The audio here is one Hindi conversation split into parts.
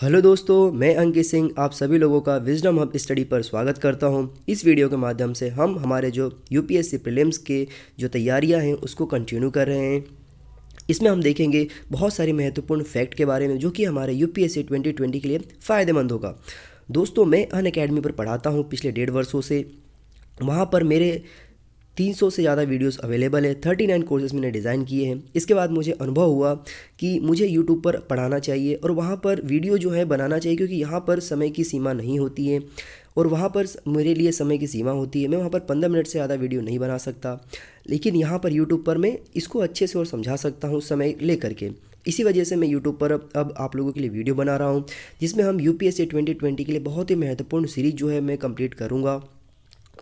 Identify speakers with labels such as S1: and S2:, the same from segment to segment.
S1: हेलो दोस्तों मैं अंकित सिंह आप सभी लोगों का विजडम हब स्टडी पर स्वागत करता हूं इस वीडियो के माध्यम से हम हमारे जो यूपीएससी प्रीलिम्स के जो तैयारियां हैं उसको कंटिन्यू कर रहे हैं इसमें हम देखेंगे बहुत सारे महत्वपूर्ण फैक्ट के बारे में जो कि हमारे यूपीएससी 2020 के लिए फ़ायदेमंद होगा दोस्तों मैं अन अकेडमी पर पढ़ाता हूँ पिछले डेढ़ वर्षों से वहाँ पर मेरे 300 से ज़्यादा वीडियोस अवेलेबल है 39 कोर्सेज मैंने डिज़ाइन किए हैं इसके बाद मुझे अनुभव हुआ कि मुझे यूट्यूब पर पढ़ाना चाहिए और वहाँ पर वीडियो जो है बनाना चाहिए क्योंकि यहाँ पर समय की सीमा नहीं होती है और वहाँ पर मेरे लिए समय की सीमा होती है मैं वहाँ पर पंद्रह मिनट से ज़्यादा वीडियो नहीं बना सकता लेकिन यहाँ पर यूट्यूब पर मैं इसको अच्छे से और समझा सकता हूँ समय ले करके इसी वजह से मैं यूट्यूब पर अब आप लोगों के लिए वीडियो बना रहा हूँ जिसमें हम यू पी 2020 के लिए बहुत ही महत्वपूर्ण सीरीज जो है मैं कंप्लीट करूँगा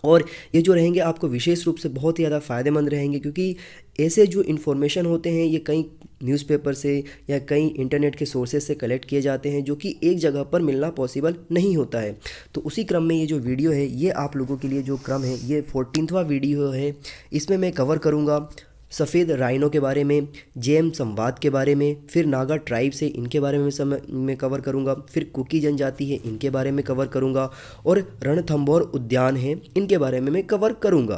S1: और ये जो रहेंगे आपको विशेष रूप से बहुत ही ज़्यादा फ़ायदेमंद रहेंगे क्योंकि ऐसे जो इन्फॉर्मेशन होते हैं ये कई न्यूज़पेपर से या कई इंटरनेट के सोर्सेज से कलेक्ट किए जाते हैं जो कि एक जगह पर मिलना पॉसिबल नहीं होता है तो उसी क्रम में ये जो वीडियो है ये आप लोगों के लिए जो क्रम है ये फोर्टीनथवा वीडियो है इसमें मैं कवर करूँगा सफ़ेद राइनों के बारे में जेम संवाद के बारे में फिर नागा ट्राइब से इनके बारे में समय में कवर करूँगा फिर कुकी जनजाति है इनके बारे में कवर करूँगा और रणथम्बोर उद्यान है इनके बारे में मैं कवर करूँगा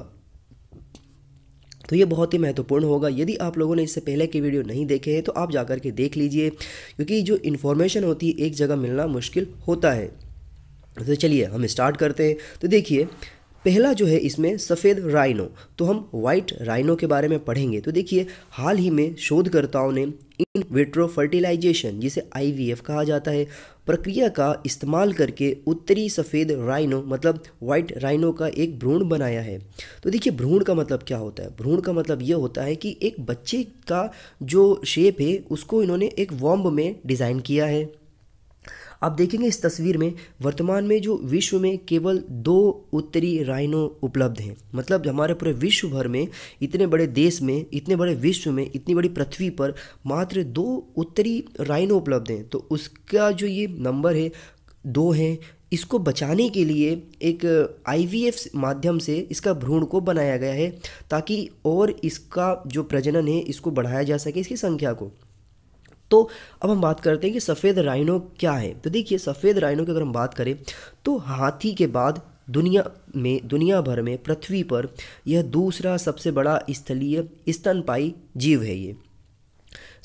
S1: तो ये बहुत ही महत्वपूर्ण होगा यदि आप लोगों ने इससे पहले की वीडियो नहीं देखे हैं तो आप जा कर के देख लीजिए क्योंकि जो इन्फॉर्मेशन होती है एक जगह मिलना मुश्किल होता है तो चलिए हम स्टार्ट करते हैं तो देखिए पहला जो है इसमें सफ़ेद राइनो तो हम वाइट राइनो के बारे में पढ़ेंगे तो देखिए हाल ही में शोधकर्ताओं ने इन विट्रो फर्टिलाइजेशन जिसे आईवीएफ कहा जाता है प्रक्रिया का इस्तेमाल करके उत्तरी सफ़ेद राइनो मतलब वाइट राइनो का एक भ्रूण बनाया है तो देखिए भ्रूण का मतलब क्या होता है भ्रूण का मतलब यह होता है कि एक बच्चे का जो शेप है उसको इन्होंने एक वॉम्ब में डिज़ाइन किया है आप देखेंगे इस तस्वीर में वर्तमान में जो विश्व में केवल दो उत्तरी राइनो उपलब्ध हैं मतलब हमारे पूरे विश्व भर में इतने बड़े देश में इतने बड़े विश्व में इतनी बड़ी पृथ्वी पर मात्र दो उत्तरी राइनो उपलब्ध हैं तो उसका जो ये नंबर है दो हैं इसको बचाने के लिए एक आईवीएफ माध्यम से इसका भ्रूण को बनाया गया है ताकि और इसका जो प्रजनन है इसको बढ़ाया जा सके इसकी संख्या को तो अब हम बात करते हैं कि सफ़ेद राइनो क्या है तो देखिए सफ़ेद राइनो की अगर हम बात करें तो हाथी के बाद दुनिया में दुनिया भर में पृथ्वी पर यह दूसरा सबसे बड़ा स्थलीय स्तनपाई जीव है ये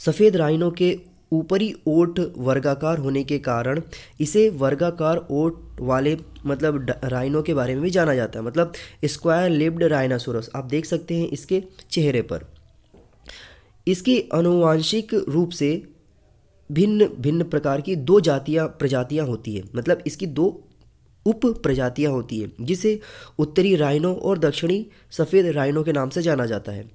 S1: सफ़ेद राइनो के ऊपरी ओट वर्गाकार होने के कारण इसे वर्गाकार ओट वाले मतलब राइनो के बारे में भी जाना जाता है मतलब स्क्वायर लिप्ड राइनासोरस आप देख सकते हैं इसके चेहरे पर इसकी अनुवांशिक रूप से भिन्न भिन्न प्रकार की दो जातियाँ प्रजातियाँ होती है मतलब इसकी दो उप प्रजातियाँ होती है जिसे उत्तरी राइनो और दक्षिणी सफ़ेद राइनो के नाम से जाना जाता है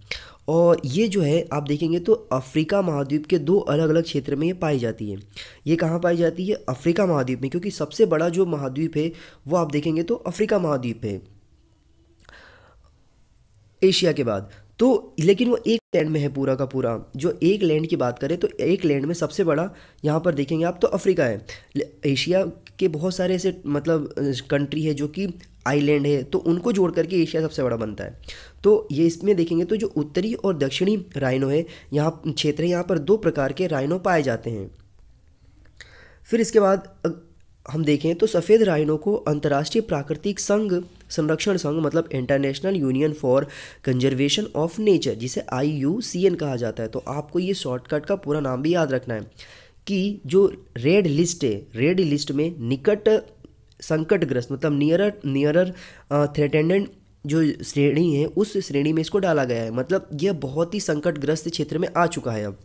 S1: और ये जो है आप देखेंगे तो अफ्रीका महाद्वीप के दो अलग अलग क्षेत्र में ये पाई जाती है ये कहाँ पाई जाती है अफ्रीका महाद्वीप में क्योंकि सबसे बड़ा जो महाद्वीप है वो आप देखेंगे तो अफ्रीका महाद्वीप है एशिया के बाद तो लेकिन वो एक लैंड में है पूरा का पूरा जो एक लैंड की बात करें तो एक लैंड में सबसे बड़ा यहाँ पर देखेंगे आप तो अफ्रीका है एशिया के बहुत सारे ऐसे मतलब कंट्री है जो कि आइलैंड है तो उनको जोड़ करके एशिया सबसे बड़ा बनता है तो ये इसमें देखेंगे तो जो उत्तरी और दक्षिणी राइनो है यहाँ क्षेत्र है यहाँ पर दो प्रकार के राइनो पाए जाते हैं फिर इसके बाद हम देखें तो सफ़ेद राइनो को अंतर्राष्ट्रीय प्राकृतिक संघ संरक्षण संघ मतलब international union for conservation of nature जिसे आई कहा जाता है तो आपको ये शॉर्टकट का पूरा नाम भी याद रखना है कि जो रेड लिस्ट है रेड लिस्ट में निकट संकटग्रस्त मतलब नियरर नियरर थ्रेटेंडेंट जो श्रेणी है उस श्रेणी में इसको डाला गया है मतलब यह बहुत ही संकटग्रस्त क्षेत्र में आ चुका है अब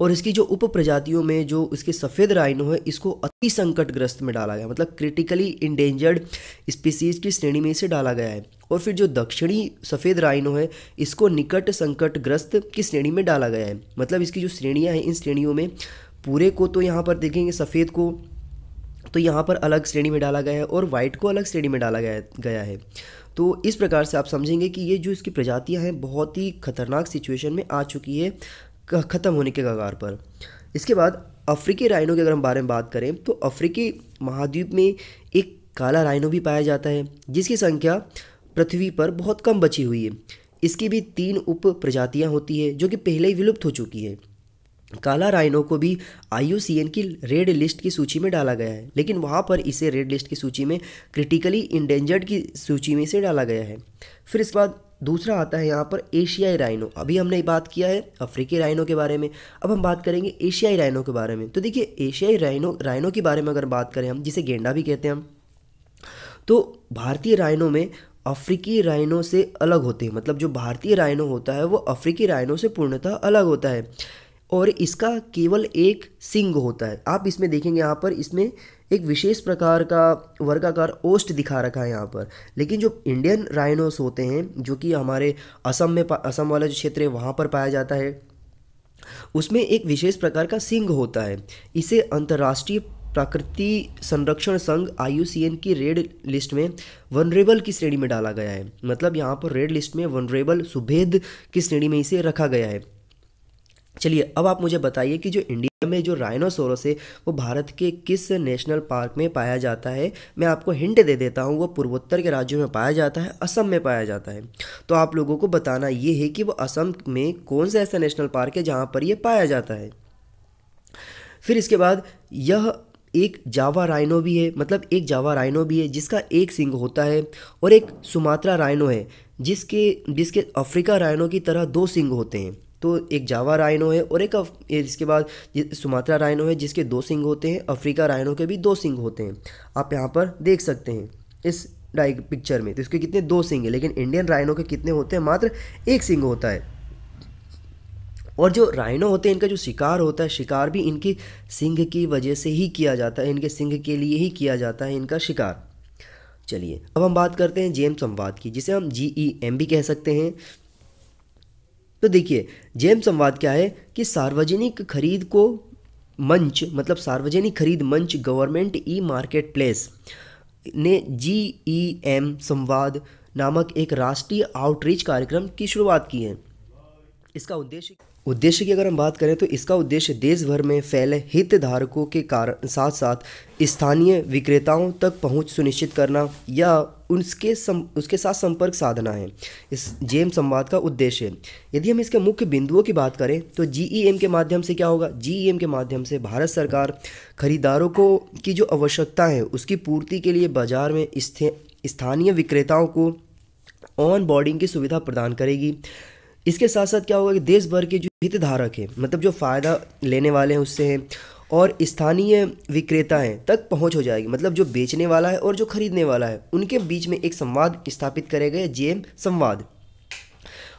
S1: और इसकी जो उप प्रजातियों में जो इसके सफ़ेद राइनो है इसको अति संकटग्रस्त में डाला गया मतलब क्रिटिकली इंडेंजर्ड स्पीसीज की श्रेणी में इसे डाला गया है और फिर जो दक्षिणी सफ़ेद राइनो है इसको निकट संकटग्रस्त की श्रेणी में डाला गया है मतलब इसकी जो श्रेणियाँ हैं इन श्रेणियों में पूरे को तो यहाँ पर देखेंगे सफ़ेद को तो यहाँ पर अलग श्रेणी में डाला गया है और वाइट को अलग श्रेणी में डाला गया गया है तो इस प्रकार से आप समझेंगे कि ये जो इसकी प्रजातियाँ हैं बहुत ही खतरनाक सिचुएशन में आ चुकी है ख़त्म होने के कगार पर इसके बाद अफ्रीकी राइनों के अगर हम बारे में बात करें तो अफ्रीकी महाद्वीप में एक काला राइनो भी पाया जाता है जिसकी संख्या पृथ्वी पर बहुत कम बची हुई है इसकी भी तीन उप प्रजातियाँ होती है जो कि पहले ही विलुप्त हो चुकी है काला राइनो को भी आई की रेड लिस्ट की सूची में डाला गया है लेकिन वहाँ पर इसे रेड लिस्ट की सूची में क्रिटिकली इंडेंजर्ड की सूची में से डाला गया है फिर इसके बाद दूसरा आता है यहाँ पर एशियाई राइनो अभी हमने बात किया है अफ्रीकी राइनो के बारे में अब हम बात करेंगे एशियाई राइनो के बारे में तो देखिए एशियाई राइनो राइनो के बारे में अगर बात करें हम जिसे गेंडा भी कहते हैं हम तो भारतीय राइनो में अफ्रीकी राइनो से अलग होते हैं मतलब जो भारतीय राइनो होता है वो अफ्रीकी राइनो से पूर्णतः अलग होता है और इसका केवल एक सिंग होता है आप इसमें देखेंगे यहाँ पर इसमें एक विशेष प्रकार का वर्गाकार ओस्ट दिखा रखा है यहाँ पर लेकिन जो इंडियन राइनोस होते हैं जो कि हमारे असम में असम वाला जो क्षेत्र है वहाँ पर पाया जाता है उसमें एक विशेष प्रकार का सिंग होता है इसे अंतर्राष्ट्रीय प्रकृति संरक्षण संघ आई की रेड लिस्ट में वनरेबल की श्रेणी में डाला गया है मतलब यहाँ पर रेड लिस्ट में वनरेबल सुभेद की श्रेणी में इसे रखा गया है चलिए अब आप मुझे बताइए कि जो इंडिया में जो राइनोसोरस है वो भारत के किस नेशनल पार्क में पाया जाता है मैं आपको हिंट दे देता हूँ वो पूर्वोत्तर के राज्यों में पाया जाता है असम में पाया जाता है तो आप लोगों को बताना ये है कि वो असम में कौन सा ऐसा नेशनल पार्क है जहाँ पर ये पाया जाता है फिर इसके बाद यह एक जावा राइनो भी है मतलब एक जावा राइनो भी है जिसका एक सिंग होता है और एक सुमात्रा राइनो है जिसके जिसके अफ्रीका राइनो की तरह दो सिंग होते हैं तो एक जावा राइनो है और एक इसके बाद सुमात्रा राइनो है जिसके दो सिंग होते हैं अफ्रीका राइनो के भी दो सिंग होते हैं आप यहाँ पर देख सकते हैं इस डाइ पिक्चर में तो इसके कितने दो सिंग है लेकिन इंडियन राइनो के कितने होते हैं मात्र एक सिंग होता है और जो राइनो होते हैं इनका जो शिकार होता है शिकार भी इनकी सिंह की वजह से ही किया जाता है इनके सिंह के लिए ही किया जाता है इनका शिकार चलिए अब हम बात करते हैं जेम संवाद की जिसे हम जी ई एम भी कह सकते हैं तो देखिए जैम संवाद क्या है कि सार्वजनिक खरीद को मंच मतलब सार्वजनिक खरीद मंच गवर्नमेंट ई मार्केट प्लेस ने जी ई एम संवाद नामक एक राष्ट्रीय आउटरीच कार्यक्रम की शुरुआत की है इसका उद्देश्य उद्देश्य की अगर हम बात करें तो इसका उद्देश्य देश भर में फैले हितधारकों के कारण साथ साथ स्थानीय विक्रेताओं तक पहुंच सुनिश्चित करना या उसके सम, उसके साथ संपर्क साधना है इस जेम संवाद का उद्देश्य यदि हम इसके मुख्य बिंदुओं की बात करें तो जीईएम e के माध्यम से क्या होगा जीईएम e के माध्यम से भारत सरकार खरीदारों को की जो आवश्यकता है उसकी पूर्ति के लिए बाजार में स्थानीय विक्रेताओं को ऑन बोर्डिंग की सुविधा प्रदान करेगी इसके साथ साथ क्या होगा कि देश भर के जो हितधारक हैं मतलब जो फ़ायदा लेने वाले हैं उससे हैं और स्थानीय विक्रेता हैं तक पहुंच हो जाएगी मतलब जो बेचने वाला है और जो खरीदने वाला है उनके बीच में एक संवाद स्थापित करेगा जेम संवाद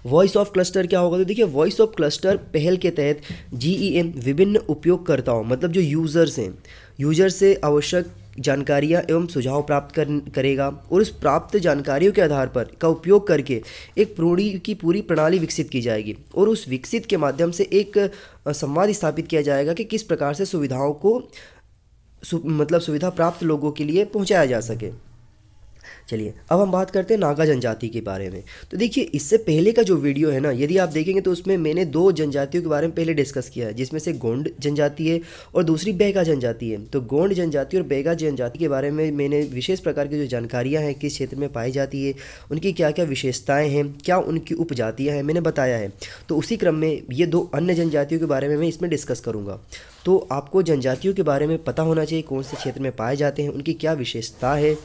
S1: वॉइस ऑफ क्लस्टर क्या होगा तो देखिए वॉइस ऑफ क्लस्टर पहल के तहत जी ई एम विभिन्न उपयोगकर्ताओं मतलब जो यूज़र्स हैं यूजर से आवश्यक जानकारियाँ एवं सुझाव प्राप्त कर, करेगा और उस प्राप्त जानकारियों के आधार पर का उपयोग करके एक पूरी की पूरी प्रणाली विकसित की जाएगी और उस विकसित के माध्यम से एक संवाद स्थापित किया जाएगा कि किस प्रकार से सुविधाओं को सु, मतलब सुविधा प्राप्त लोगों के लिए पहुँचाया जा सके चलिए अब हम बात करते हैं नागा जनजाति के बारे में तो देखिए इससे पहले का जो वीडियो है ना यदि आप देखेंगे तो उसमें मैंने दो जनजातियों के बारे में पहले डिस्कस किया है जिसमें से गोंड जनजाति है और दूसरी बेगा जनजाति है तो गोंड जनजाति और बेगा जनजाति के बारे में मैंने विशेष प्रकार की जो जानकारियाँ हैं किस क्षेत्र में पाई जाती है उनकी क्या क्या विशेषताएँ हैं क्या उनकी उपजातियाँ हैं मैंने बताया है तो उसी क्रम में ये दो अन्य जनजातियों के बारे में मैं इसमें डिस्कस करूँगा तो आपको जनजातियों के बारे में पता होना चाहिए कौन से क्षेत्र में पाए जाते हैं उनकी क्या विशेषता है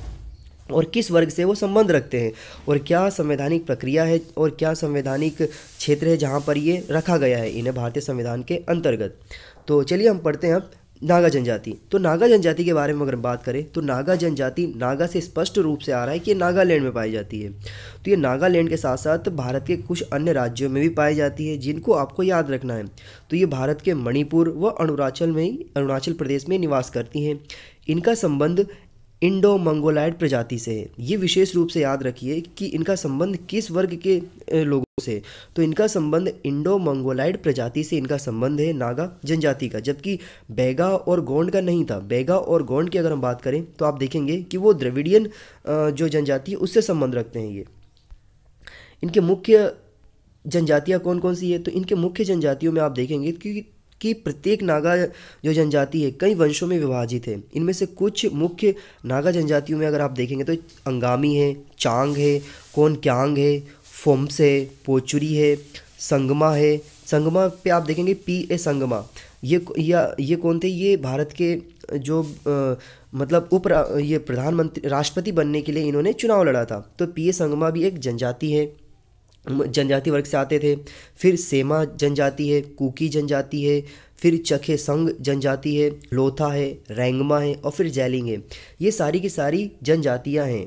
S1: और किस वर्ग से वो संबंध रखते हैं और क्या संवैधानिक प्रक्रिया है और क्या संवैधानिक क्षेत्र है जहाँ पर ये रखा गया है इन्हें भारतीय संविधान के अंतर्गत तो चलिए हम पढ़ते हैं अब नागा जनजाति तो नागा जनजाति के बारे में अगर बात करें तो नागा जनजाति नागा से स्पष्ट रूप से आ रहा है कि नागालैंड में पाई जाती है तो ये नागालैंड के साथ साथ भारत के कुछ अन्य राज्यों में भी पाई जाती है जिनको आपको याद रखना है तो ये भारत के मणिपुर व अरुणाचल में ही अरुणाचल प्रदेश में निवास करती हैं इनका संबंध इंडो मंगोलाइड प्रजाति से है ये विशेष रूप से याद रखिए कि इनका संबंध किस वर्ग के लोगों से तो इनका संबंध इंडो मंगोलाइड प्रजाति से इनका संबंध है नागा जनजाति का जबकि बैगा और गोंड का नहीं था बैगा और गोंड की अगर हम बात करें तो आप देखेंगे कि वो द्रविडियन जो जनजाति है उससे संबंध रखते हैं ये इनके मुख्य जनजातियाँ कौन कौन सी है तो इनके मुख्य जनजातियों में आप देखेंगे कि कि प्रत्येक नागा जो जनजाति है कई वंशों में विभाजित है इनमें से कुछ मुख्य नागा जनजातियों में अगर आप देखेंगे तो अंगामी है चांग है कौन क्यांग है फोम्स है पोचुरी है संगमा है संगमा पे आप देखेंगे पी ए संगमा ये या ये कौन थे ये भारत के जो आ, मतलब उप ये प्रधानमंत्री राष्ट्रपति बनने के लिए इन्होंने चुनाव लड़ा था तो पी ए संगमा भी एक जनजाति है जनजाति वर्ग से आते थे फिर सेमा जनजाति है कुकी जनजाति है फिर चखे संग जनजाति है लोथा है रैंगमा है और फिर जैलिंग है ये सारी की सारी जनजातियाँ हैं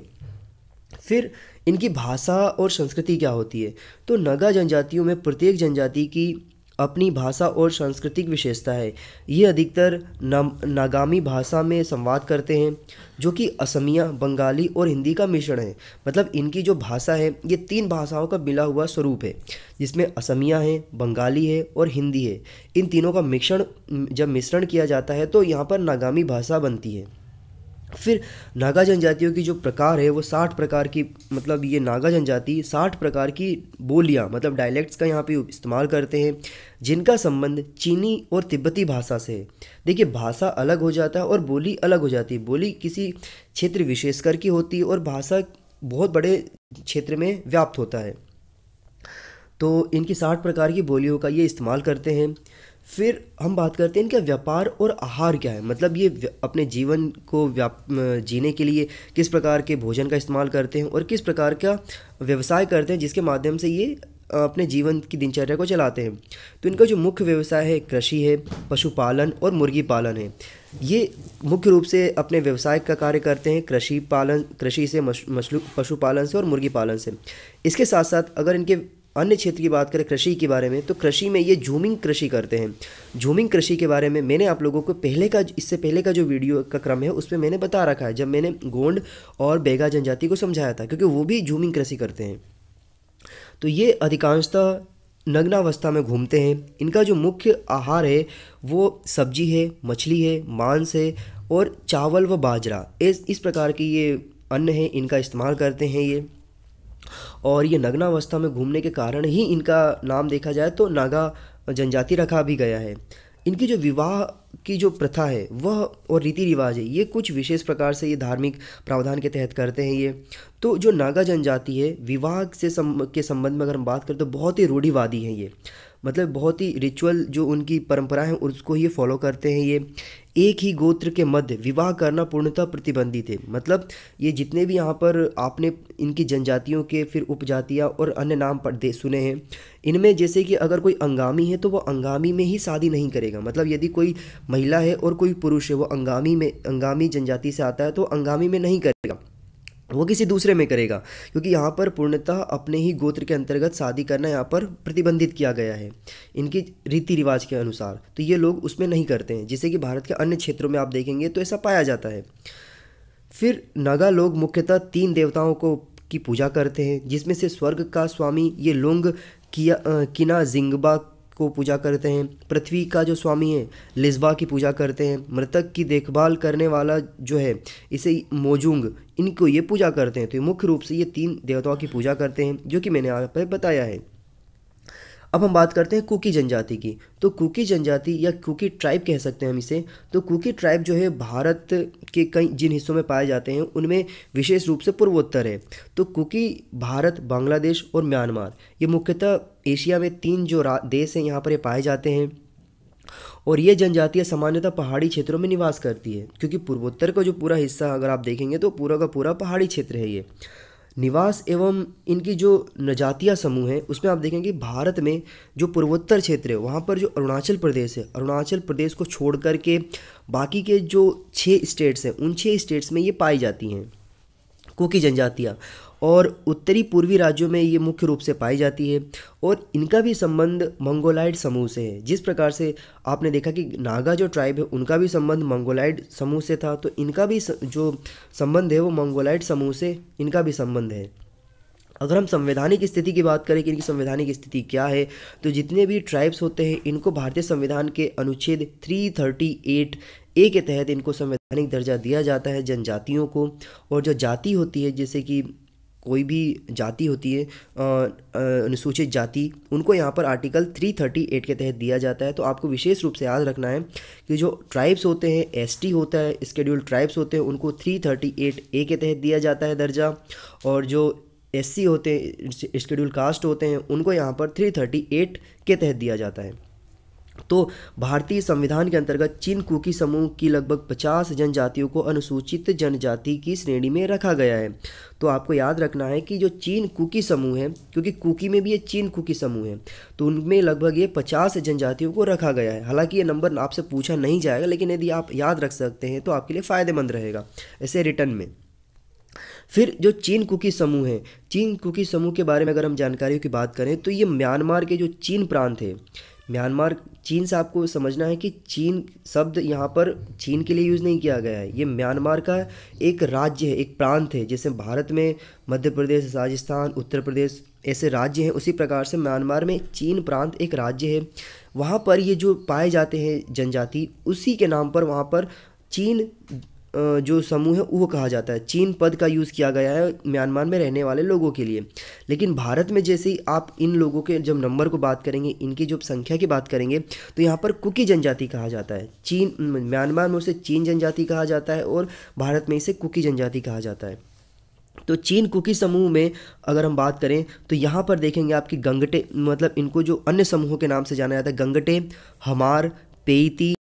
S1: फिर इनकी भाषा और संस्कृति क्या होती है तो नगा जनजातियों में प्रत्येक जनजाति की अपनी भाषा और सांस्कृतिक विशेषता है ये अधिकतर नागामी भाषा में संवाद करते हैं जो कि असमिया बंगाली और हिंदी का मिश्रण है मतलब इनकी जो भाषा है ये तीन भाषाओं का मिला हुआ स्वरूप है जिसमें असमिया है बंगाली है और हिंदी है इन तीनों का मिश्रण जब मिश्रण किया जाता है तो यहाँ पर नागामी भाषा बनती है फिर नागा जनजातियों की जो प्रकार है वो साठ प्रकार की मतलब ये नागा जनजाति साठ प्रकार की बोलियाँ मतलब डायलैक्ट्स का यहाँ पे इस्तेमाल करते हैं जिनका संबंध चीनी और तिब्बती भाषा से है देखिए भाषा अलग हो जाता है और बोली अलग हो जाती है बोली किसी क्षेत्र विशेषकर की होती है और भाषा बहुत बड़े क्षेत्र में व्याप्त होता है तो इनकी साठ प्रकार की बोलियों का ये इस्तेमाल करते हैं फिर हम बात करते हैं इनका व्यापार और आहार क्या है मतलब ये अपने जीवन को व्याप जीने के लिए किस प्रकार के भोजन का इस्तेमाल करते हैं और किस प्रकार का व्यवसाय करते हैं जिसके माध्यम से ये अपने जीवन की दिनचर्या को चलाते हैं तो इनका जो मुख्य व्यवसाय है कृषि है पशुपालन और मुर्गी पालन है ये मुख्य रूप से अपने व्यवसाय का कार्य करते हैं कृषि पालन कृषि से मछलू पशुपालन से और मुर्गी पालन से इसके साथ साथ अगर इनके अन्य क्षेत्र की बात करें कृषि के बारे में तो कृषि में ये झूमिंग कृषि करते हैं झूमिंग कृषि के बारे में मैंने आप लोगों को पहले का इससे पहले का जो वीडियो का क्रम है उसमें मैंने बता रखा है जब मैंने गोंड और बेगा जनजाति को समझाया था क्योंकि वो भी झूमिंग कृषि करते हैं तो ये अधिकांशतः नग्नावस्था में घूमते हैं इनका जो मुख्य आहार है वो सब्जी है मछली है मांस है और चावल व बाजरा इस इस प्रकार के ये अन्न है इनका इस्तेमाल करते हैं ये और ये नग्नावस्था में घूमने के कारण ही इनका नाम देखा जाए तो नागा जनजाति रखा भी गया है इनकी जो विवाह की जो प्रथा है वह और रीति रिवाज है ये कुछ विशेष प्रकार से ये धार्मिक प्रावधान के तहत करते हैं ये तो जो नागा जनजाति है विवाह से सम, के संबंध में अगर हम बात करें तो बहुत ही रूढ़िवादी हैं ये मतलब बहुत ही रिचुअल जो उनकी परंपरा है उसको ये फॉलो करते हैं ये एक ही गोत्र के मध्य विवाह करना पूर्णतः प्रतिबंधित है मतलब ये जितने भी यहाँ पर आपने इनकी जनजातियों के फिर उपजातियाँ और अन्य नाम पर दे सुने हैं इनमें जैसे कि अगर कोई अंगामी है तो वो अंगामी में ही शादी नहीं करेगा मतलब यदि कोई महिला है और कोई पुरुष है वो अंगामी में अंगामी जनजाति से आता है तो अंगामी में नहीं करेगा वो किसी दूसरे में करेगा क्योंकि यहाँ पर पूर्णतः अपने ही गोत्र के अंतर्गत शादी करना यहाँ पर प्रतिबंधित किया गया है इनकी रीति रिवाज के अनुसार तो ये लोग उसमें नहीं करते हैं जिसे कि भारत के अन्य क्षेत्रों में आप देखेंगे तो ऐसा पाया जाता है फिर नागा लोग मुख्यतः तीन देवताओं को की पूजा करते हैं जिसमें से स्वर्ग का स्वामी ये लोंग किया किना जिंगबा को पूजा करते हैं पृथ्वी का जो स्वामी है लिस्बा की पूजा करते हैं मृतक की देखभाल करने वाला जो है इसे मोजुंग इनको ये पूजा करते हैं तो मुख्य रूप से ये तीन देवताओं की पूजा करते हैं जो कि मैंने यहाँ पर बताया है अब हम बात करते हैं कुकी जनजाति की तो कुकी जनजाति या कुकी ट्राइब कह सकते हैं हम इसे तो कुकी ट्राइब जो है भारत के कई जिन हिस्सों में पाए जाते हैं उनमें विशेष रूप से पूर्वोत्तर है तो कुकी भारत बांग्लादेश और म्यांमार ये मुख्यतः एशिया में तीन जो देश हैं यहाँ पर ये पाए जाते हैं और ये जनजातियाँ सामान्यतः पहाड़ी क्षेत्रों में निवास करती है क्योंकि पूर्वोत्तर का जो पूरा हिस्सा अगर आप देखेंगे तो पूरा का पूरा पहाड़ी क्षेत्र है ये निवास एवं इनकी जो नजातिया समूह है उसमें आप देखेंगे भारत में जो पूर्वोत्तर क्षेत्र है वहाँ पर जो अरुणाचल प्रदेश है अरुणाचल प्रदेश को छोड़ कर के बाकी के जो छः स्टेट्स हैं उन छः स्टेट्स में ये पाई जाती हैं कुकी जनजातियाँ और उत्तरी पूर्वी राज्यों में ये मुख्य रूप से पाई जाती है और इनका भी संबंध मंगोलाइड समूह से है जिस प्रकार से आपने देखा कि नागा जो ट्राइब है उनका भी संबंध मंगोलाइड समूह से था तो इनका भी जो संबंध है वो मंगोलाइड समूह से इनका भी संबंध है अगर हम संवैधानिक स्थिति की बात करें कि इनकी संवैधानिक स्थिति क्या है तो जितने भी ट्राइब्स होते हैं इनको भारतीय संविधान के अनुच्छेद 338 ए के तहत इनको संवैधानिक दर्जा दिया जाता है जनजातियों को और जो जाति होती है जैसे कि कोई भी जाति होती है अनुसूचित जाति उनको यहाँ पर आर्टिकल 338 के तहत दिया जाता है तो आपको विशेष रूप से याद रखना है कि जो ट्राइब्स होते हैं एसटी होता है स्केड्यूल ट्राइब्स होते हैं उनको 338 ए के तहत दिया जाता है दर्जा और जो एससी होते हैं स्केड्यूल कास्ट होते हैं उनको यहाँ पर 338 के तहत दिया जाता है तो भारतीय संविधान के अंतर्गत चीन कुकी समूह की लगभग 50 जनजातियों को अनुसूचित जनजाति की श्रेणी में रखा गया है तो आपको याद रखना है कि जो चीन कुकी समूह है क्योंकि कुकी में भी ये चीन कुकी समूह है तो उनमें लगभग ये 50 जनजातियों को रखा गया है हालांकि ये नंबर आपसे पूछा नहीं जाएगा लेकिन यदि आप याद रख सकते हैं तो आपके लिए फ़ायदेमंद रहेगा ऐसे रिटर्न में फिर जो चीन कुकी समूह है चीन कुकी समूह के बारे में अगर हम जानकारियों की बात करें तो ये म्यांमार के जो चीन प्रांत है म्यांमार चीन से आपको समझना है कि चीन शब्द यहाँ पर चीन के लिए यूज़ नहीं किया गया है ये म्यांमार का एक राज्य है एक प्रांत है जैसे भारत में मध्य प्रदेश राजस्थान उत्तर प्रदेश ऐसे राज्य हैं उसी प्रकार से म्यांमार में चीन प्रांत एक राज्य है वहाँ पर ये जो पाए जाते हैं जनजाति उसी के नाम पर वहाँ पर चीन जो समूह है वो कहा जाता है चीन पद का यूज़ किया गया है म्यांमार में रहने वाले लोगों के लिए लेकिन भारत में जैसे ही आप इन लोगों के जब नंबर को बात करेंगे इनकी जब संख्या की बात करेंगे तो यहाँ पर कुकी जनजाति कहा जाता है चीन म्यांमार में उसे चीन जनजाति कहा जाता है और भारत में इसे कुकी जनजाति कहा जाता है तो चीन कुकी समूह में अगर हम बात करें तो यहाँ पर देखेंगे आपकी गंगटे मतलब इनको जो अन्य समूहों के नाम से जाना जाता है गंगटे हमार पेती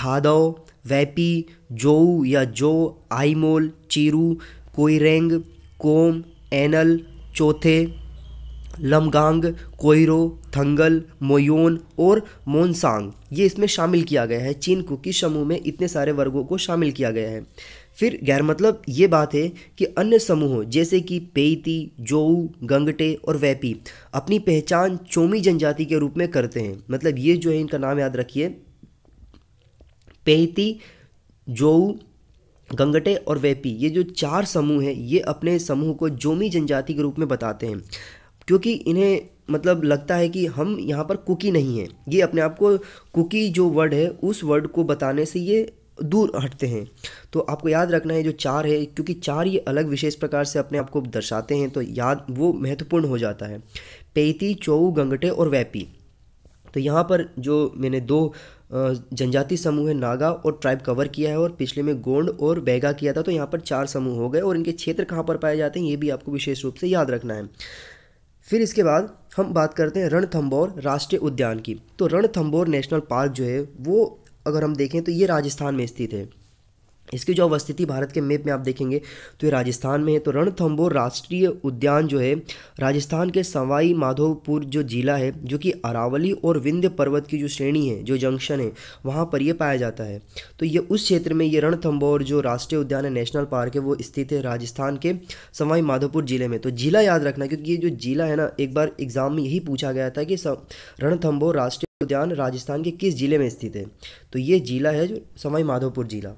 S1: थादव वैपी जो या जो आईमोल चीरू कोईरेंग कोम एनल चौथे लमगांग कोयरो थंगल मोयोन और मोनसांग ये इसमें शामिल किया गया है चीन कुकी समूह में इतने सारे वर्गों को शामिल किया गया है फिर गैर मतलब ये बात है कि अन्य समूहों जैसे कि पेईती जोऊ गंगटे और वैपी अपनी पहचान चोमी जनजाति के रूप में करते हैं मतलब ये जो है इनका नाम याद रखिए पेती जोऊ गंगटे और वेपी ये जो चार समूह हैं ये अपने समूह को जोमी जनजाति के रूप में बताते हैं क्योंकि इन्हें मतलब लगता है कि हम यहाँ पर कुकी नहीं हैं ये अपने आप को कुकी जो वर्ड है उस वर्ड को बताने से ये दूर हटते हैं तो आपको याद रखना है जो चार है क्योंकि चार ये अलग विशेष प्रकार से अपने आप को दर्शाते हैं तो याद वो महत्वपूर्ण हो जाता है पेती चौ गंगटे और वैपी तो यहाँ पर जो मैंने दो जनजाति समूह है नागा और ट्राइब कवर किया है और पिछले में गोंड और बैगा किया था तो यहाँ पर चार समूह हो गए और इनके क्षेत्र कहाँ पर पाए जाते हैं ये भी आपको विशेष रूप से याद रखना है फिर इसके बाद हम बात करते हैं रणथम्बोर राष्ट्रीय उद्यान की तो रणथम्बोर नेशनल पार्क जो है वो अगर हम देखें तो ये राजस्थान में स्थित है इसकी जो अवस्थिति भारत के मेप में आप देखेंगे तो ये राजस्थान में है तो रणथंबोर राष्ट्रीय उद्यान जो है राजस्थान के सवाई माधोपुर जो जिला है जो कि अरावली और विंध्य पर्वत की जो श्रेणी है जो जंक्शन है वहाँ पर ये पाया जाता है तो ये उस क्षेत्र में ये रणथंबोर जो राष्ट्रीय उद्यान है नेशनल पार्क है वो स्थित है राजस्थान के सवाई माधोपुर जिले में तो जिला याद रखना क्योंकि ये जो जिला है ना एक बार एग्जाम में यही पूछा गया था कि रणथम्बोर राष्ट्रीय उद्यान राजस्थान के किस जिले में स्थित है तो ये जिला है जो सवाई माधोपुर जिला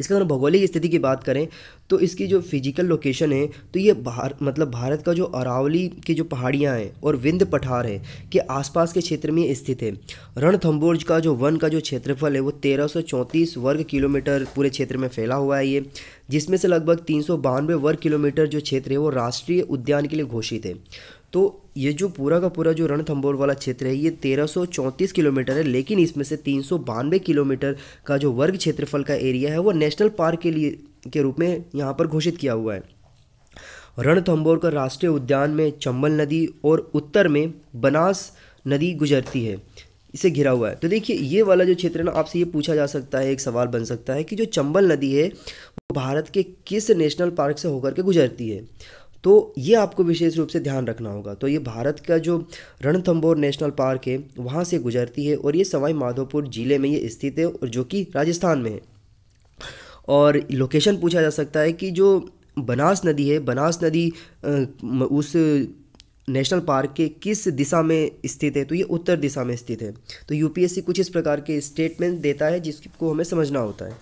S1: इसके अगर भौगोलिक स्थिति की बात करें तो इसकी जो फिजिकल लोकेशन है तो ये भार मतलब भारत का जो अरावली की जो पहाड़ियाँ हैं और विंध्य पठार है के आसपास के क्षेत्र में स्थित है रणथम्बोर्ज का जो वन का जो क्षेत्रफल है वो तेरह वर्ग किलोमीटर पूरे क्षेत्र में फैला हुआ है ये जिसमें से लगभग तीन वर्ग किलोमीटर जो क्षेत्र है वो राष्ट्रीय उद्यान के लिए घोषित है तो ये जो पूरा का पूरा जो रणथंबोर वाला क्षेत्र है ये 1334 किलोमीटर है लेकिन इसमें से तीन किलोमीटर का जो वर्ग क्षेत्रफल का एरिया है वो नेशनल पार्क के लिए के रूप में यहाँ पर घोषित किया हुआ है रणथंबोर का राष्ट्रीय उद्यान में चंबल नदी और उत्तर में बनास नदी गुजरती है इसे घिरा हुआ है तो देखिए ये वाला जो क्षेत्र है ना आपसे ये पूछा जा सकता है एक सवाल बन सकता है कि जो चंबल नदी है वो भारत के किस नेशनल पार्क से होकर के गुजरती है तो ये आपको विशेष रूप से ध्यान रखना होगा तो ये भारत का जो रणथम्बोर नेशनल पार्क है वहाँ से गुजरती है और ये सवाई माधोपुर ज़िले में ये स्थित है और जो कि राजस्थान में है और लोकेशन पूछा जा सकता है कि जो बनास नदी है बनास नदी उस नेशनल पार्क के किस दिशा में स्थित है तो ये उत्तर दिशा में स्थित है तो यूपीएससी कुछ इस प्रकार के स्टेटमेंट देता है जिसको हमें समझना होता है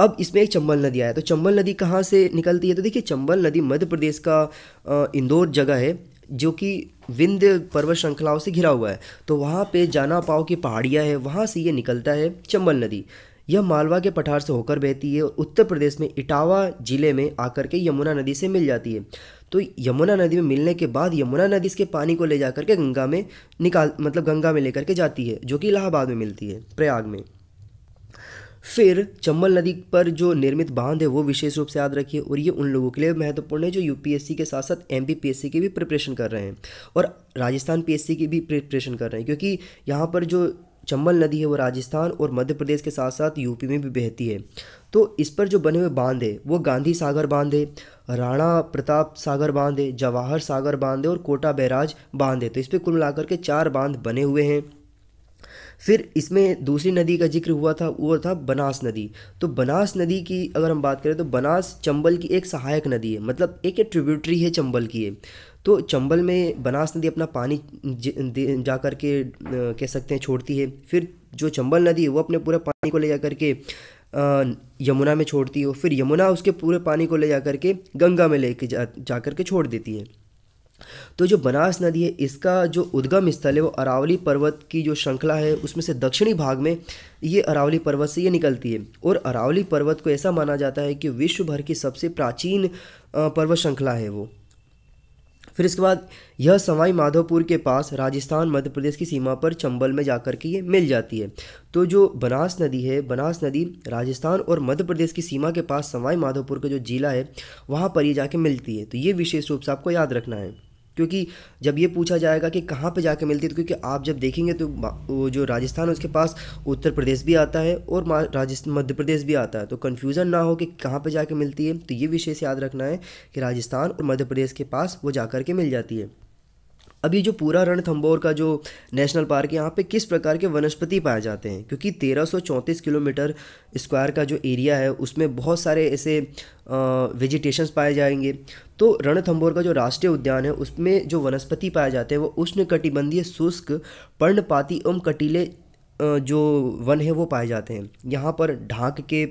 S1: अब इसमें एक चंबल नदी आया तो चंबल नदी कहाँ से निकलती है तो देखिए चंबल नदी मध्य प्रदेश का इंदौर जगह है जो कि विंध्य पर्वत श्रृंखलाओं से घिरा हुआ है तो वहाँ पे जाना पाव की पहाड़ियाँ है वहाँ से ये निकलता है चंबल नदी यह मालवा के पठार से होकर बहती है और उत्तर प्रदेश में इटावा जिले में आकर के यमुना नदी से मिल जाती है तो यमुना नदी में मिलने के बाद यमुना नदी इसके पानी को ले जा के गंगा में निकाल मतलब गंगा में लेकर के जाती है जो कि इलाहाबाद में मिलती है प्रयाग में फिर चंबल नदी पर जो निर्मित बांध है वो विशेष रूप से याद रखिए और ये उन लोगों के लिए महत्वपूर्ण है जो यूपीएससी के साथ साथ एम की भी प्रिपरेशन कर रहे हैं और राजस्थान पीएससी की भी प्रिपरेशन कर रहे हैं क्योंकि यहाँ पर जो चंबल नदी है वो राजस्थान और मध्य प्रदेश के साथ साथ यूपी में भी बहती है तो इस पर जो बने हुए बांध है वो गांधी सागर बांध है राणा प्रताप सागर बांध है जवाहर सागर बांध है और कोटा बैराज बांध है तो इस पर कुल मिलाकर के चार बांध बने हुए हैं फिर इसमें दूसरी नदी का जिक्र हुआ था वो था बनास नदी तो बनास नदी की अगर हम बात करें तो बनास चंबल की एक सहायक नदी है मतलब एक ट्रिब्यूटरी है चंबल की है तो चंबल में बनास नदी अपना पानी जा कर के कह सकते हैं छोड़ती है फिर जो चंबल नदी है वो अपने पूरे पानी को ले जा कर के यमुना में छोड़ती है फिर यमुना उसके पूरे पानी को ले जा कर के गंगा में ले के जा, जा कर के छोड़ देती है तो जो बनास नदी है इसका जो उद्गम स्थल है वो अरावली पर्वत की जो श्रृंखला है उसमें से दक्षिणी भाग में ये अरावली पर्वत से ये निकलती है और अरावली पर्वत को ऐसा माना जाता है कि विश्व भर की सबसे प्राचीन पर्वत श्रृंखला है वो फिर इसके बाद यह सवाई माधोपुर के पास राजस्थान मध्य प्रदेश की सीमा पर चंबल में जाकर के ये मिल जाती है तो जो बनास नदी है बनास नदी राजस्थान और मध्य प्रदेश की सीमा के पास सवाई माधोपुर का जो जिला है वहाँ पर ये जाके मिलती है तो ये विशेष रूप से आपको याद रखना है क्योंकि जब ये पूछा जाएगा कि कहाँ पे जाके मिलती है तो क्योंकि आप जब देखेंगे तो वो जो राजस्थान है उसके पास उत्तर प्रदेश भी आता है और राजस्थान मध्य प्रदेश भी आता है तो कन्फ्यूज़न ना हो कि कहाँ पे जाके मिलती है तो ये विशेष याद रखना है कि राजस्थान और मध्य प्रदेश के पास वो जा के मिल जाती है अब ये जो पूरा रणथंबोर का जो नेशनल पार्क है यहाँ पे किस प्रकार के वनस्पति पाए जाते हैं क्योंकि 1334 किलोमीटर स्क्वायर का जो एरिया है उसमें बहुत सारे ऐसे वेजिटेशंस पाए जाएंगे तो रणथंबोर का जो राष्ट्रीय उद्यान है उसमें जो वनस्पति पाए जाते हैं वो उष्ण कटिबंधीय शुष्क पर्णपाती एवं कटीले जो वन है वो पाए जाते हैं यहाँ पर ढाक के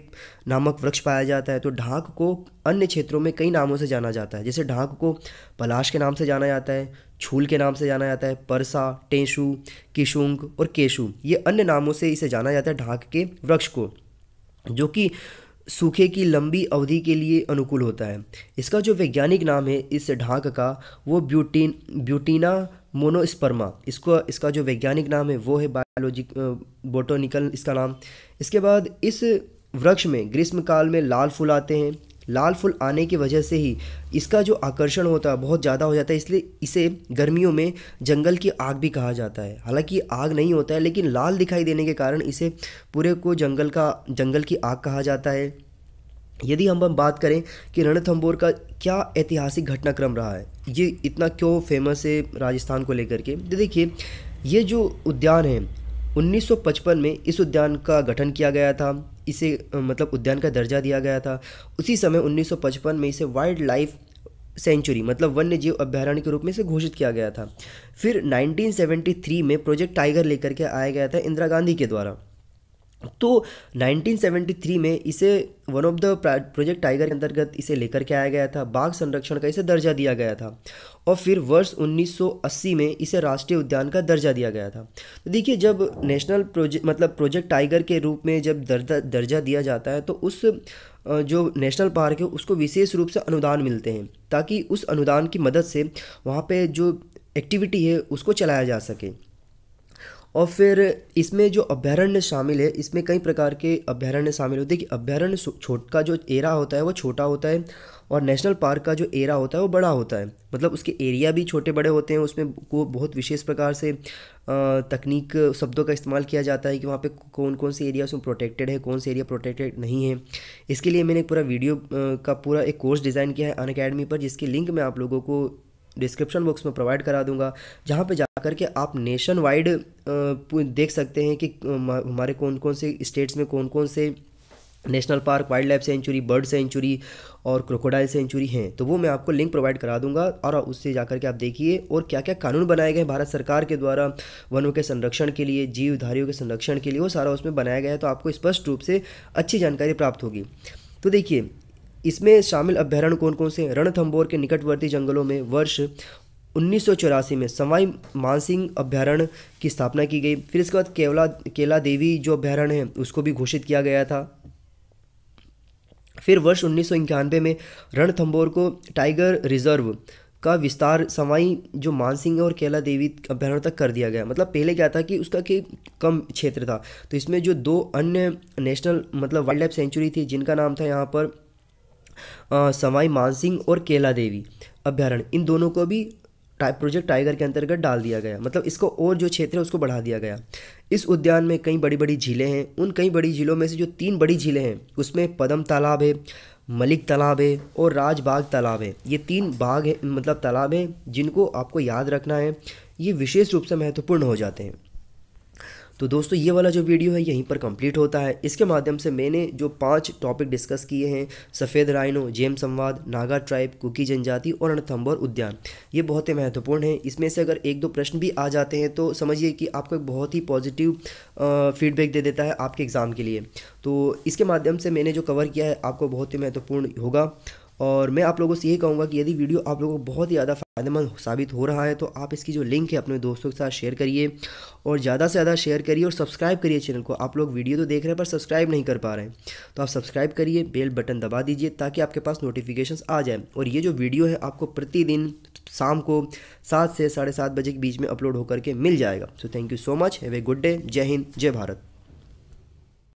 S1: नामक वृक्ष पाया जाता है तो ढाक को अन्य क्षेत्रों में कई नामों से जाना जाता है जैसे ढाक को पलाश के नाम से जाना जाता है छूल के नाम से जाना जाता है परसा टेंशु किशुंग और केशु ये अन्य नामों से इसे जाना जाता है ढाक के वृक्ष को जो कि सूखे की लंबी अवधि के लिए अनुकूल होता है इसका जो वैज्ञानिक नाम है इस ढाक का वो ब्यूटीन ब्यूटीना मोनोस्पर्मा इसको इसका जो वैज्ञानिक नाम है वो है बायोलॉजिक बोटोनिकल इसका नाम इसके बाद इस वृक्ष में ग्रीष्मकाल में लाल फूल आते हैं लाल फूल आने की वजह से ही इसका जो आकर्षण होता है बहुत ज़्यादा हो जाता है इसलिए इसे गर्मियों में जंगल की आग भी कहा जाता है हालांकि आग नहीं होता है लेकिन लाल दिखाई देने के कारण इसे पूरे को जंगल का जंगल की आग कहा जाता है यदि हम हम बात करें कि रणथंबोर का क्या ऐतिहासिक घटनाक्रम रहा है ये इतना क्यों फेमस है राजस्थान को लेकर के तो देखिए ये जो उद्यान है 1955 में इस उद्यान का गठन किया गया था इसे मतलब उद्यान का दर्जा दिया गया था उसी समय 1955 में इसे वाइल्ड लाइफ सेंचुरी मतलब वन्य जीव अभ्यारण्य के रूप में इसे घोषित किया गया था फिर 1973 में प्रोजेक्ट टाइगर लेकर के आया गया था इंदिरा गांधी के द्वारा तो 1973 में इसे one of the project tiger के अंतर्गत इसे लेकर के आया गया था बाघ संरक्षण का इसे दर्जा दिया गया था और फिर वर्ष 1980 में इसे राष्ट्रीय उद्यान का दर्जा दिया गया था तो देखिए जब नेशनल प्रोजेक्ट मतलब प्रोजेक्ट टाइगर के रूप में जब दर्जा दर्जा दिया जाता है तो उस जो नेशनल पार्क है उसको विशेष रूप से अनुदान मिलते हैं ताकि उस अनुदान की मदद से वहाँ पर जो एक्टिविटी है उसको चलाया जा सके और फिर इसमें जो अभ्यारण्य शामिल है इसमें कई प्रकार के अभ्यारण्य शामिल होते हैं कि अभ्यारण्य छोट का जो एरा होता है वो छोटा होता है और नेशनल पार्क का जो एरा होता है वो बड़ा होता है मतलब उसके एरिया भी छोटे बड़े होते हैं उसमें को बहुत विशेष प्रकार से तकनीक शब्दों का इस्तेमाल किया जाता है कि वहाँ पे कौन कौन से एरिया उसमें प्रोटेक्टेड है कौन से एरिया प्रोटेक्टेड नहीं है इसके लिए मैंने पूरा वीडियो का पूरा एक कोर्स डिज़ाइन किया है अन अकेडमी पर जिसकी लिंक मैं आप लोगों को डिस्क्रिप्शन बॉक्स में प्रोवाइड करा दूंगा जहाँ पे जा करके आप नेशन वाइड देख सकते हैं कि हमारे कौन कौन से स्टेट्स में कौन कौन से national park wildlife sanctuary bird sanctuary और क्रोकोडाइल सेंचुरी हैं तो वो मैं आपको लिंक प्रोवाइड करा दूंगा और उससे जाकर के आप देखिए और क्या क्या कानून बनाए गए भारत सरकार के द्वारा वनों के संरक्षण के लिए जीवधारियों के संरक्षण के लिए वो सारा उसमें बनाया गया है तो आपको स्पष्ट रूप से अच्छी जानकारी प्राप्त होगी तो देखिए इसमें शामिल अभ्यारण्य कौन कौन से रणथंबोर के निकटवर्ती जंगलों में वर्ष उन्नीस में सवाई मानसिंह अभ्यारण्य की स्थापना की गई फिर इसके बाद केवला केला देवी जो अभ्यारण्य है उसको भी घोषित किया गया था फिर वर्ष उन्नीस में रणथंबोर को टाइगर रिजर्व का विस्तार सवाई जो मानसिंह और केला देवी अभ्यारण्य तक कर दिया गया मतलब पहले क्या था कि उसका कि कम क्षेत्र था तो इसमें जो दो अन्य नेशनल मतलब वाइल्ड लाइफ सेंचुरी थी जिनका नाम था यहाँ पर समाई मानसिंह और केला देवी अभ्यारण्य इन दोनों को भी प्रोजेक्ट टाइगर के अंतर्गत डाल दिया गया मतलब इसको और जो क्षेत्र है उसको बढ़ा दिया गया इस उद्यान में कई बड़ी बड़ी झीलें हैं उन कई बड़ी झीलों में से जो तीन बड़ी झीलें हैं उसमें पदम तालाब है मलिक तालाब है और राजबाग तालाब है ये तीन बाग है मतलब तालाब हैं जिनको आपको याद रखना है ये विशेष रूप से महत्वपूर्ण हो जाते हैं तो दोस्तों ये वाला जो वीडियो है यहीं पर कंप्लीट होता है इसके माध्यम से मैंने जो पांच टॉपिक डिस्कस किए हैं सफ़ेद राइनो जेम संवाद नागा ट्राइब कुकी जनजाति और रणथम्बोर उद्यान ये बहुत ही महत्वपूर्ण है इसमें से अगर एक दो प्रश्न भी आ जाते हैं तो समझिए कि आपको एक बहुत ही पॉजिटिव फीडबैक दे देता है आपके एग्ज़ाम के लिए तो इसके माध्यम से मैंने जो कवर किया है आपको बहुत ही महत्वपूर्ण होगा और मैं आप लोगों से ये कहूँगा कि यदि वीडियो आप लोगों को बहुत ही ज़्यादा फ़ायदेमंद साबित हो रहा है तो आप इसकी जो लिंक है अपने दोस्तों के साथ शेयर करिए और ज़्यादा से ज़्यादा शेयर करिए और सब्सक्राइब करिए चैनल को आप लोग वीडियो तो देख रहे हैं पर सब्सक्राइब नहीं कर पा रहे हैं तो आप सब्सक्राइब करिए बेल बटन दबा दीजिए ताकि आपके पास नोटिफिकेशन आ जाए और ये जो वीडियो है आपको प्रतिदिन शाम को सात से साढ़े सात बजे के बीच में अपलोड होकर के मिल जाएगा सो तो thank you so much have a good day जय हिंद जय भारत